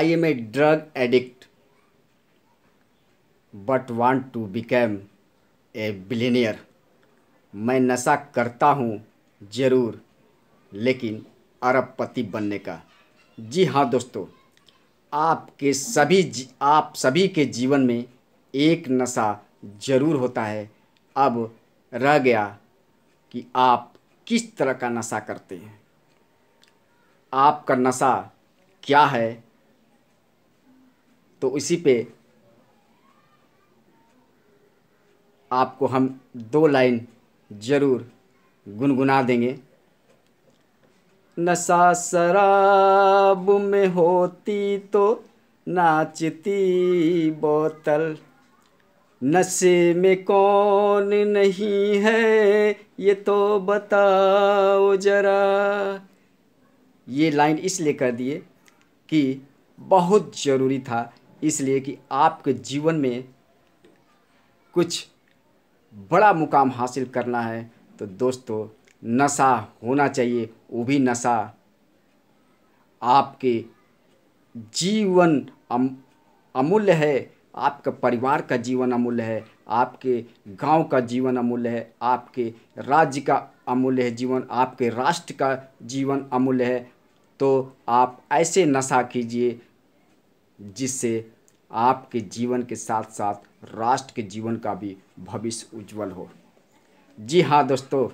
I am a drug addict but want to become a billionaire मैं नशा करता हूँ ज़रूर लेकिन अरबपति बनने का जी हाँ दोस्तों आपके सभी आप सभी के जीवन में एक नशा ज़रूर होता है अब रह गया कि आप किस तरह का नशा करते हैं आपका नशा क्या है तो इसी पे आपको हम दो लाइन ज़रूर गुनगुना देंगे नशा शराब में होती तो नाचती बोतल नशे में कौन नहीं है ये तो बताओ जरा ये लाइन इसलिए कर दिए कि बहुत ज़रूरी था इसलिए कि आपके जीवन में कुछ बड़ा मुकाम हासिल करना है तो दोस्तों नशा होना चाहिए वो भी नशा आपके जीवन अम, अमूल्य है आपका परिवार का जीवन अमूल्य है आपके गांव का जीवन अमूल्य है आपके राज्य का अमूल्य है जीवन आपके राष्ट्र का जीवन अमूल्य है तो आप ऐसे नशा कीजिए जिससे आपके जीवन के साथ साथ राष्ट्र के जीवन का भी भविष्य उज्जवल हो जी हाँ दोस्तों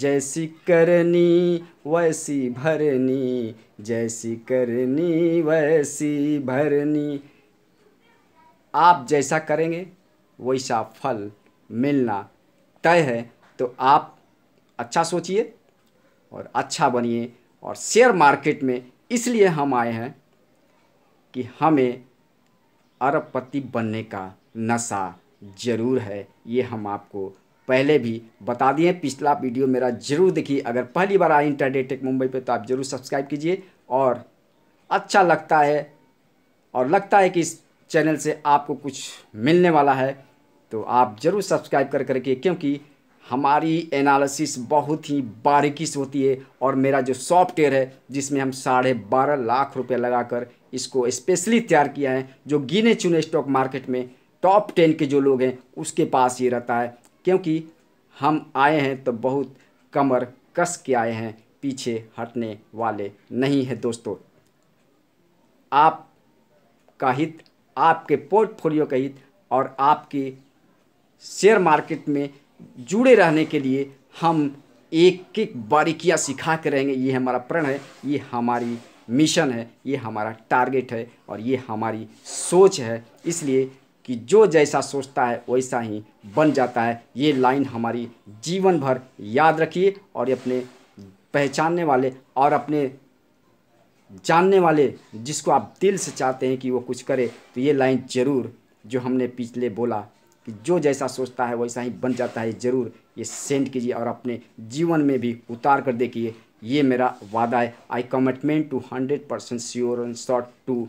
जैसी करनी वैसी भरनी जैसी करनी वैसी भरनी आप जैसा करेंगे वैसा फल मिलना तय है तो आप अच्छा सोचिए और अच्छा बनिए और शेयर मार्केट में इसलिए हम आए हैं कि हमें अरबपति बनने का नशा ज़रूर है ये हम आपको पहले भी बता दिए पिछला वीडियो मेरा जरूर देखिए अगर पहली बार आए इंटरनेट टेक मुंबई पे तो आप जरूर सब्सक्राइब कीजिए और अच्छा लगता है और लगता है कि इस चैनल से आपको कुछ मिलने वाला है तो आप ज़रूर सब्सक्राइब कर करके क्योंकि हमारी एनालिसिस बहुत ही बारीकी से होती है और मेरा जो सॉफ्टवेयर है जिसमें हम साढ़े बारह लाख रुपए लगाकर इसको स्पेशली तैयार किया है जो गिने चुने स्टॉक मार्केट में टॉप टेन के जो लोग हैं उसके पास ये रहता है क्योंकि हम आए हैं तो बहुत कमर कस के आए हैं पीछे हटने वाले नहीं हैं दोस्तों आप का हित आपके पोर्टफोलियो का हित और आपकी शेयर मार्केट में जुड़े रहने के लिए हम एक एक बारीकियाँ सिखा के रहेंगे ये हमारा प्रण है ये हमारी मिशन है ये हमारा टारगेट है और ये हमारी सोच है इसलिए कि जो जैसा सोचता है वैसा ही बन जाता है ये लाइन हमारी जीवन भर याद रखिए और ये अपने पहचानने वाले और अपने जानने वाले जिसको आप दिल से चाहते हैं कि वो कुछ करे तो ये लाइन ज़रूर जो हमने पिछले बोला कि जो जैसा सोचता है वैसा ही बन जाता है ज़रूर ये सेंड कीजिए और अपने जीवन में भी उतार कर देखिए ये मेरा वादा है I commitment to hundred percent sure and short to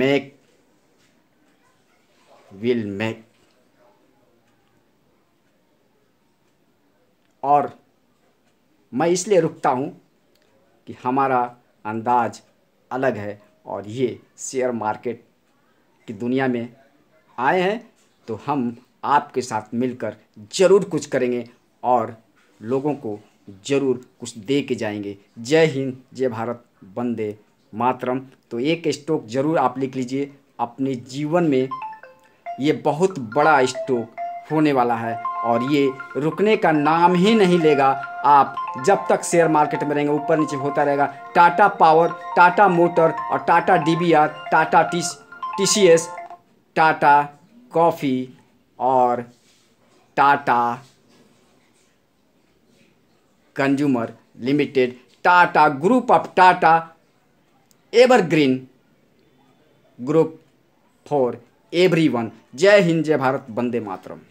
make will make और मैं इसलिए रुकता हूँ कि हमारा अंदाज अलग है और ये शेयर मार्केट कि दुनिया में आए हैं तो हम आपके साथ मिलकर ज़रूर कुछ करेंगे और लोगों को ज़रूर कुछ दे के जाएंगे जय हिंद जय भारत वंदे मातरम तो एक स्टोक ज़रूर आप लिख लीजिए अपने जीवन में ये बहुत बड़ा स्टोक होने वाला है और ये रुकने का नाम ही नहीं लेगा आप जब तक शेयर मार्केट में रहेंगे ऊपर नीचे होता रहेगा टाटा पावर टाटा मोटर और टाटा डीबीआर टाटा टीस टीसीएस टाटा कॉफ़ी और Tata consumer limited Tata group of Tata evergreen group for everyone Jai Hind जय भारत वंदे मातरम